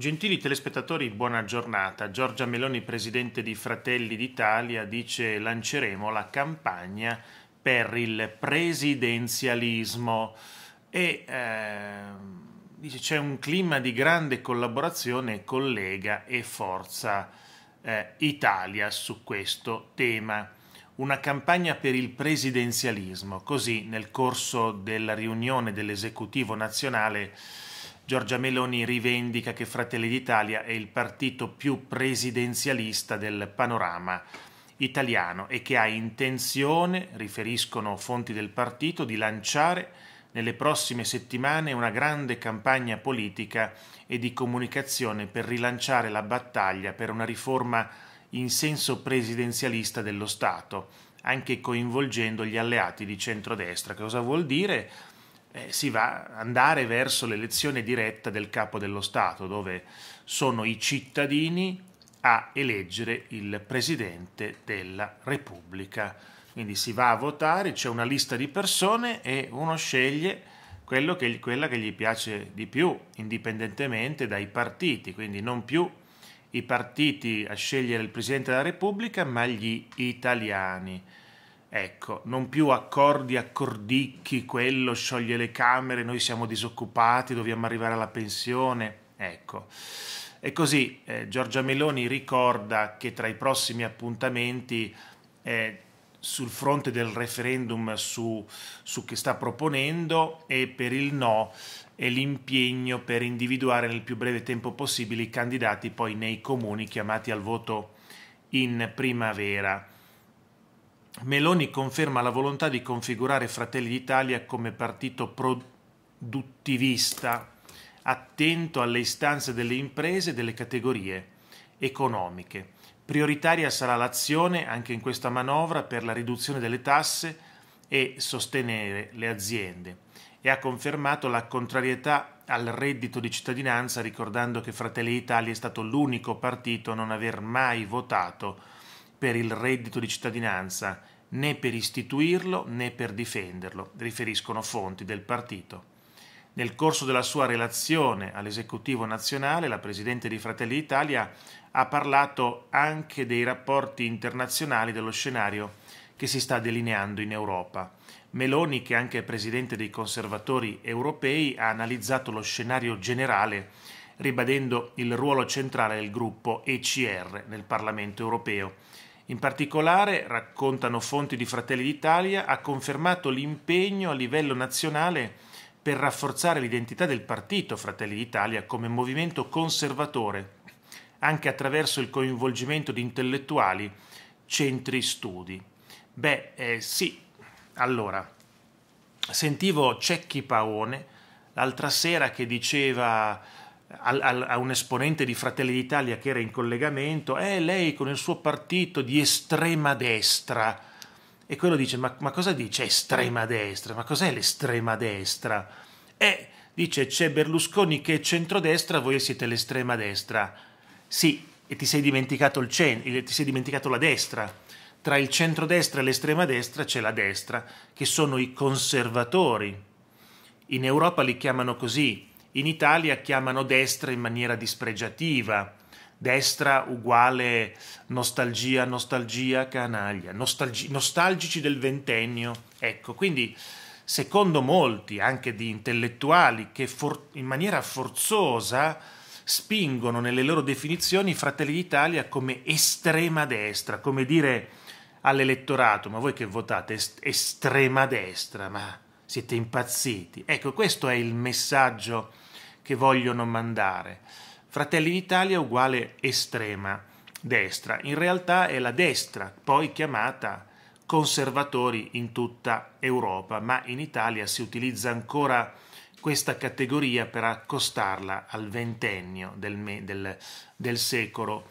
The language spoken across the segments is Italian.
Gentili telespettatori, buona giornata. Giorgia Meloni, presidente di Fratelli d'Italia, dice lanceremo la campagna per il presidenzialismo e eh, dice c'è un clima di grande collaborazione con Lega e Forza eh, Italia su questo tema. Una campagna per il presidenzialismo, così nel corso della riunione dell'esecutivo nazionale Giorgia Meloni rivendica che Fratelli d'Italia è il partito più presidenzialista del panorama italiano e che ha intenzione, riferiscono fonti del partito, di lanciare nelle prossime settimane una grande campagna politica e di comunicazione per rilanciare la battaglia per una riforma in senso presidenzialista dello Stato, anche coinvolgendo gli alleati di centrodestra. Cosa vuol dire? eh, si va ad andare verso l'elezione diretta del capo dello Stato, dove sono i cittadini a eleggere il Presidente della Repubblica. Quindi si va a votare, c'è una lista di persone e uno sceglie che, quella che gli piace di più, indipendentemente dai partiti, quindi non più i partiti a scegliere il Presidente della Repubblica, ma gli italiani. Ecco, non più accordi, accordicchi, quello scioglie le camere, noi siamo disoccupati, dobbiamo arrivare alla pensione. Ecco. E così eh, Giorgia Meloni ricorda che tra i prossimi appuntamenti eh, sul fronte del referendum su, su che sta proponendo e per il no e l'impegno per individuare nel più breve tempo possibile i candidati poi nei comuni chiamati al voto in primavera. Meloni conferma la volontà di configurare Fratelli d'Italia come partito produttivista, attento alle istanze delle imprese e delle categorie economiche. Prioritaria sarà l'azione anche in questa manovra per la riduzione delle tasse e sostenere le aziende e ha confermato la contrarietà al reddito di cittadinanza ricordando che Fratelli d'Italia è stato l'unico partito a non aver mai votato per il reddito di cittadinanza, né per istituirlo né per difenderlo, riferiscono fonti del partito. Nel corso della sua relazione all'esecutivo nazionale, la Presidente di Fratelli d'Italia ha parlato anche dei rapporti internazionali dello scenario che si sta delineando in Europa. Meloni, che è anche Presidente dei Conservatori europei, ha analizzato lo scenario generale ribadendo il ruolo centrale del gruppo ECR nel Parlamento europeo in particolare, raccontano fonti di Fratelli d'Italia, ha confermato l'impegno a livello nazionale per rafforzare l'identità del partito Fratelli d'Italia come movimento conservatore, anche attraverso il coinvolgimento di intellettuali, centri studi. Beh, eh, sì, allora, sentivo Cecchi Paone l'altra sera che diceva a un esponente di Fratelli d'Italia che era in collegamento, è eh, lei con il suo partito di estrema destra. E quello dice, ma, ma cosa dice estrema destra? Ma cos'è l'estrema destra? E dice, c'è Berlusconi che è centrodestra, voi siete l'estrema destra. Sì, e ti sei dimenticato, il cen- ti sei dimenticato la destra. Tra il centrodestra e l'estrema destra c'è la destra, che sono i conservatori. In Europa li chiamano così, in Italia chiamano destra in maniera dispregiativa. Destra uguale nostalgia, nostalgia, canaglia, nostalgi- nostalgici del ventennio. Ecco, quindi secondo molti, anche di intellettuali, che for- in maniera forzosa spingono nelle loro definizioni Fratelli d'Italia come estrema destra, come dire all'elettorato, ma voi che votate est- estrema destra, ma siete impazziti. Ecco, questo è il messaggio che vogliono mandare. Fratelli d'Italia uguale estrema destra, in realtà è la destra, poi chiamata conservatori in tutta Europa, ma in Italia si utilizza ancora questa categoria per accostarla al ventennio del, me, del, del secolo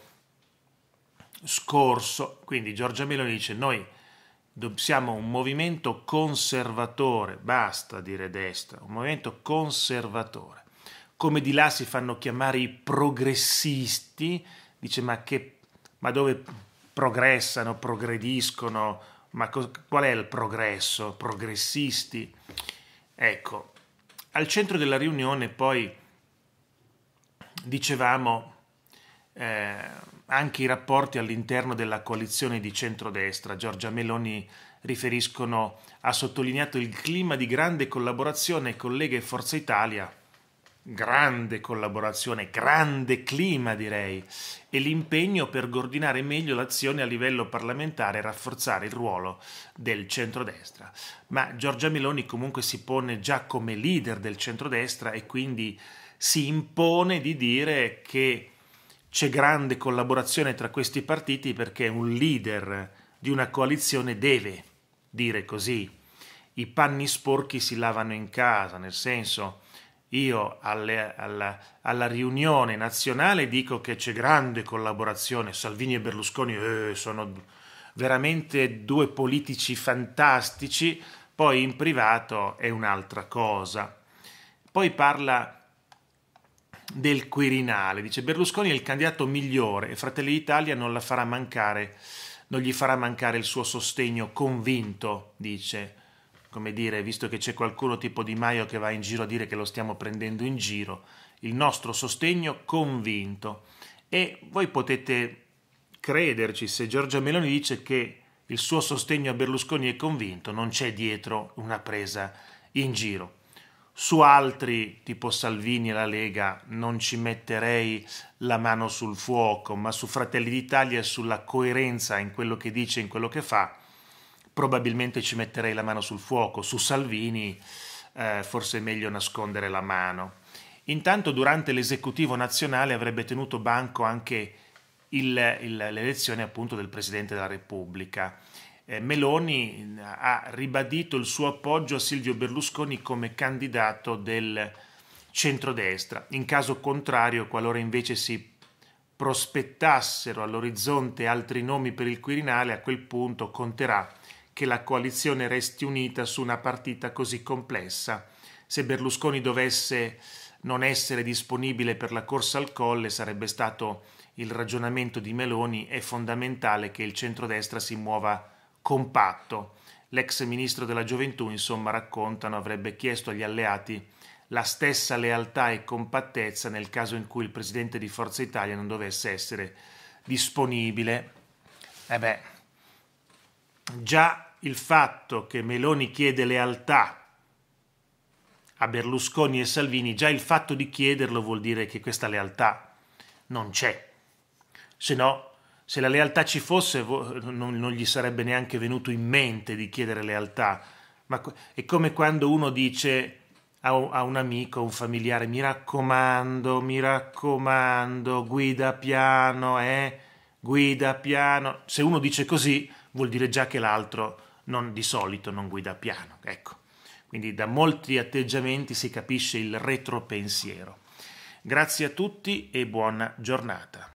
scorso. Quindi Giorgia Meloni dice noi siamo un movimento conservatore, basta dire destra, un movimento conservatore. Come di là si fanno chiamare i progressisti, dice ma, che, ma dove progressano, progrediscono, ma co- qual è il progresso? Progressisti. Ecco, al centro della riunione poi dicevamo eh, anche i rapporti all'interno della coalizione di centrodestra. Giorgia Meloni riferiscono, ha sottolineato il clima di grande collaborazione collega e Forza Italia, grande collaborazione, grande clima direi, e l'impegno per coordinare meglio l'azione a livello parlamentare e rafforzare il ruolo del centrodestra. Ma Giorgia Meloni comunque si pone già come leader del centrodestra e quindi si impone di dire che c'è grande collaborazione tra questi partiti perché un leader di una coalizione deve dire così. I panni sporchi si lavano in casa, nel senso io alle, alla, alla, riunione nazionale dico che c'è grande collaborazione, Salvini e Berlusconi eh, sono veramente due politici fantastici, poi in privato è un'altra cosa. Poi parla del Quirinale. Dice Berlusconi è il candidato migliore e Fratelli d'Italia non, mancare, non gli farà mancare il suo sostegno convinto, dice. Come dire, visto che c'è qualcuno tipo Di Maio che va in giro a dire che lo stiamo prendendo in giro, il nostro sostegno convinto. E voi potete crederci se Giorgia Meloni dice che il suo sostegno a Berlusconi è convinto, non c'è dietro una presa in giro. Su altri, tipo Salvini e la Lega, non ci metterei la mano sul fuoco, ma su Fratelli d'Italia e sulla coerenza in quello che dice e in quello che fa, probabilmente ci metterei la mano sul fuoco. Su Salvini eh, forse è meglio nascondere la mano. Intanto durante l'esecutivo nazionale avrebbe tenuto banco anche il, il, l'elezione appunto del Presidente della Repubblica eh, Meloni ha ribadito il suo appoggio a Silvio Berlusconi come candidato del centrodestra. In caso contrario, qualora invece si prospettassero all'orizzonte altri nomi per il Quirinale, a quel punto conterà che la coalizione resti unita su una partita così complessa. Se Berlusconi dovesse non essere disponibile per la corsa al colle, sarebbe stato il ragionamento di Meloni, è fondamentale che il centrodestra si muova compatto. L'ex ministro della gioventù, insomma, raccontano, avrebbe chiesto agli alleati la stessa lealtà e compattezza nel caso in cui il presidente di Forza Italia non dovesse essere disponibile. E eh beh, già il fatto che Meloni chiede lealtà a Berlusconi e Salvini, già il fatto di chiederlo vuol dire che questa lealtà non c'è. Se no, se la lealtà ci fosse non, gli sarebbe neanche venuto in mente di chiedere lealtà. Ma è come quando uno dice a, un amico, a un familiare, mi raccomando, mi raccomando, guida piano, eh, guida piano. Se uno dice così vuol dire già che l'altro non, di solito non guida piano. Ecco, quindi da molti atteggiamenti si capisce il retropensiero. Grazie a tutti e buona giornata.